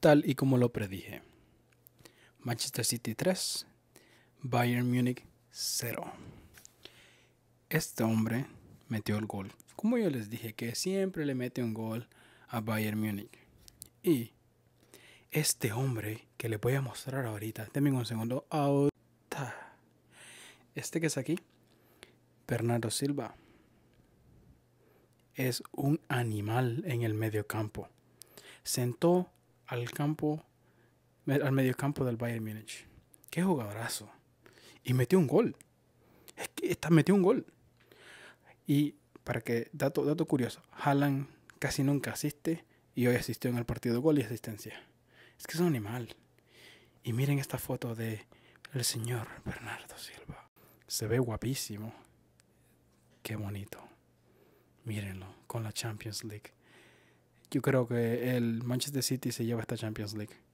tal y como lo predije. Manchester City 3, Bayern Múnich 0. Este hombre metió el gol. Como yo les dije que siempre le mete un gol a Bayern Múnich. Y este hombre que les voy a mostrar ahorita, denme un segundo, ahorita. Este que es aquí, Bernardo Silva, es un animal en el medio campo. Sentó al campo, al mediocampo del Bayern Múnich. Qué jugadorazo. Y metió un gol. Es que está, metió un gol. Y para que, dato, dato curioso, Haaland casi nunca asiste y hoy asistió en el partido gol y asistencia. Es que es un animal. Y miren esta foto de el señor Bernardo Silva. Se ve guapísimo. Qué bonito. Mírenlo con la Champions League yo creo que el Manchester City se lleva esta Champions League.